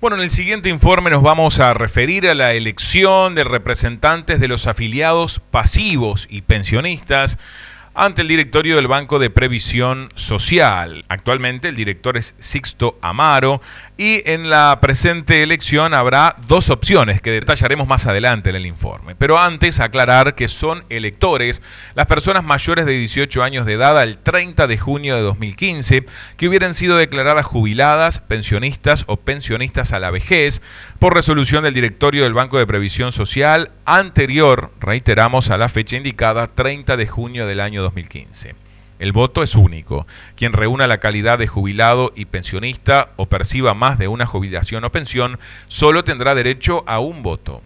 Bueno, en el siguiente informe nos vamos a referir a la elección de representantes de los afiliados pasivos y pensionistas ante el directorio del Banco de Previsión Social. Actualmente el director es Sixto Amaro y en la presente elección habrá dos opciones que detallaremos más adelante en el informe. Pero antes aclarar que son electores las personas mayores de 18 años de edad al 30 de junio de 2015 que hubieran sido declaradas jubiladas, pensionistas o pensionistas a la vejez por resolución del directorio del Banco de Previsión Social anterior, reiteramos, a la fecha indicada, 30 de junio del año 2015. El voto es único. Quien reúna la calidad de jubilado y pensionista o perciba más de una jubilación o pensión, solo tendrá derecho a un voto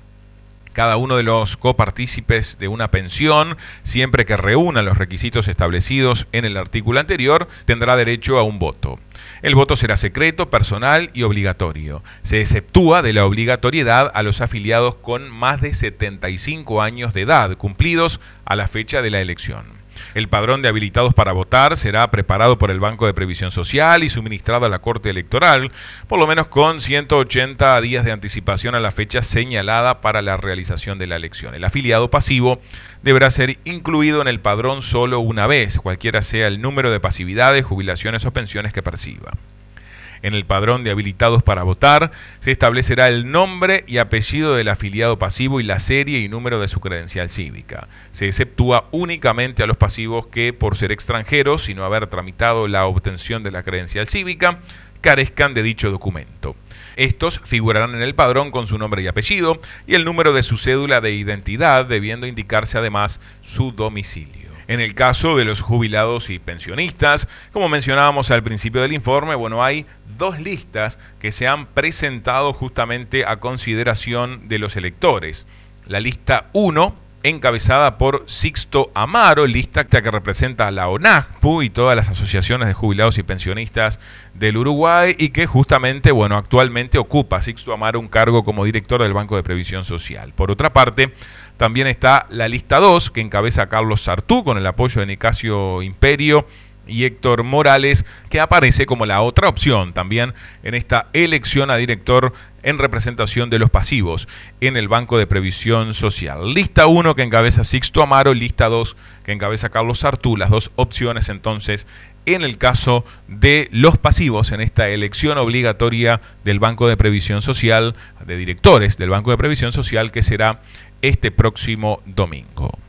cada uno de los copartícipes de una pensión, siempre que reúna los requisitos establecidos en el artículo anterior, tendrá derecho a un voto. El voto será secreto, personal y obligatorio. Se exceptúa de la obligatoriedad a los afiliados con más de 75 años de edad, cumplidos a la fecha de la elección. El padrón de habilitados para votar será preparado por el Banco de Previsión Social y suministrado a la Corte Electoral, por lo menos con 180 días de anticipación a la fecha señalada para la realización de la elección. El afiliado pasivo deberá ser incluido en el padrón solo una vez, cualquiera sea el número de pasividades, jubilaciones o pensiones que perciba en el padrón de habilitados para votar. Se establecerá el nombre y apellido del afiliado pasivo y la serie y número de su credencial cívica. Se exceptúa únicamente a los pasivos que, por ser extranjeros y no haber tramitado la obtención de la credencial cívica, carezcan de dicho documento. Estos figurarán en el padrón con su nombre y apellido y el número de su cédula de identidad, debiendo indicarse además su domicilio. En el caso de los jubilados y pensionistas, como mencionábamos al principio del informe, bueno, hay dos listas que se han presentado justamente a consideración de los electores. La lista 1 encabezada por Sixto Amaro, lista que representa a la ONASPU y todas las asociaciones de jubilados y pensionistas del Uruguay y que justamente, bueno, actualmente ocupa Sixto Amaro un cargo como director del Banco de Previsión Social. Por otra parte, también está la lista 2 que encabeza Carlos Sartú con el apoyo de Nicasio Imperio y Héctor Morales, que aparece como la otra opción también en esta elección a director en representación de los pasivos en el Banco de Previsión Social. Lista 1 que encabeza Sixto Amaro, lista 2 que encabeza Carlos Sartú. las dos opciones entonces en el caso de los pasivos en esta elección obligatoria del Banco de Previsión Social, de directores del Banco de Previsión Social, que será este próximo domingo.